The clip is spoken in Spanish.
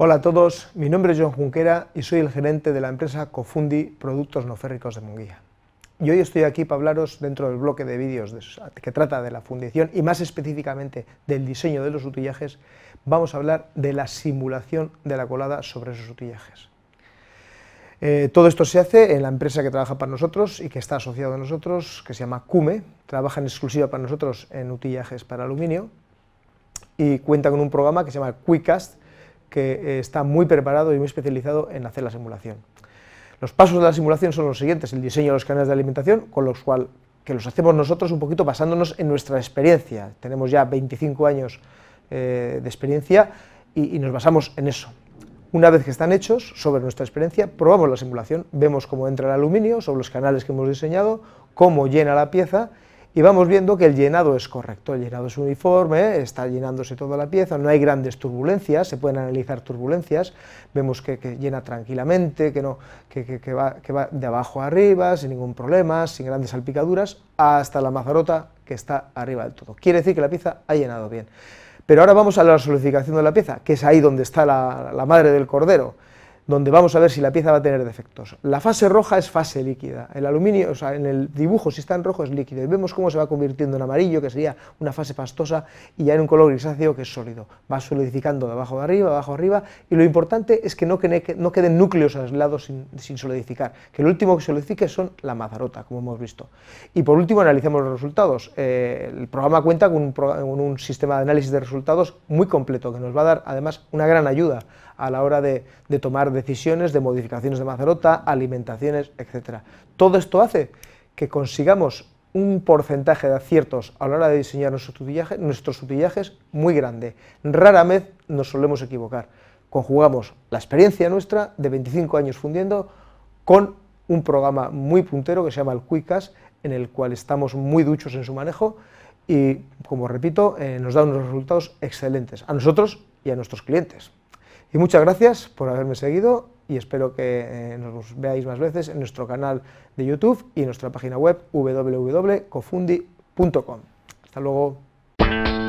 Hola a todos, mi nombre es John Junquera y soy el gerente de la empresa Cofundi Productos No Férricos de Munguía. Y hoy estoy aquí para hablaros dentro del bloque de vídeos que trata de la fundición y más específicamente del diseño de los utillajes, vamos a hablar de la simulación de la colada sobre esos utillajes. Eh, todo esto se hace en la empresa que trabaja para nosotros y que está asociada a nosotros, que se llama CUME, trabaja en exclusiva para nosotros en utillajes para aluminio y cuenta con un programa que se llama QuickCast, que eh, está muy preparado y muy especializado en hacer la simulación. Los pasos de la simulación son los siguientes, el diseño de los canales de alimentación, con los cual que los hacemos nosotros un poquito basándonos en nuestra experiencia. Tenemos ya 25 años eh, de experiencia y nos basamos en eso. Una vez que están hechos, sobre nuestra experiencia, probamos la simulación, vemos cómo entra el aluminio sobre los canales que hemos diseñado, cómo llena la pieza y vamos viendo que el llenado es correcto, el llenado es uniforme, está llenándose toda la pieza, no hay grandes turbulencias, se pueden analizar turbulencias, vemos que, llena tranquilamente, que, no, va, de abajo a arriba, sin ningún problema, sin grandes salpicaduras, hasta la mazarota que está arriba del todo. Quiere decir que la pieza ha llenado bien. Pero ahora vamos a la solidificación de la pieza, que es ahí donde está la madre del cordero donde vamos a ver si la pieza va a tener defectos. La fase roja es fase líquida. El aluminio, o sea, en el dibujo, si está en rojo, es líquido. Y vemos cómo se va convirtiendo en amarillo, que sería una fase pastosa, y ya en un color grisáceo, que es sólido. Va solidificando de abajo a arriba, de abajo a arriba, y lo importante es que no, queden núcleos aislados sin, solidificar. Que lo último que solidifique son la mazarota, como hemos visto. Y por último, analicemos los resultados. Eh, el programa cuenta con un, sistema de análisis de resultados muy completo, que nos va a dar, además, una gran ayuda a la hora de, de tomar decisiones de modificaciones de mazarota, alimentaciones, etc. Todo esto hace que consigamos un porcentaje de aciertos a la hora de diseñar nuestros sutillajes, muy grande. Rara vez nos solemos equivocar. Conjugamos la experiencia nuestra de 25 años fundiendo con un programa muy puntero que se llama el Cuicas, en el cual estamos muy duchos en su manejo y, como repito, eh, nos da unos resultados excelentes a nosotros y a nuestros clientes. Y muchas gracias por haberme seguido y espero que eh, nos veáis más veces en nuestro canal de YouTube y en nuestra página web www.cofundi.com. Hasta luego.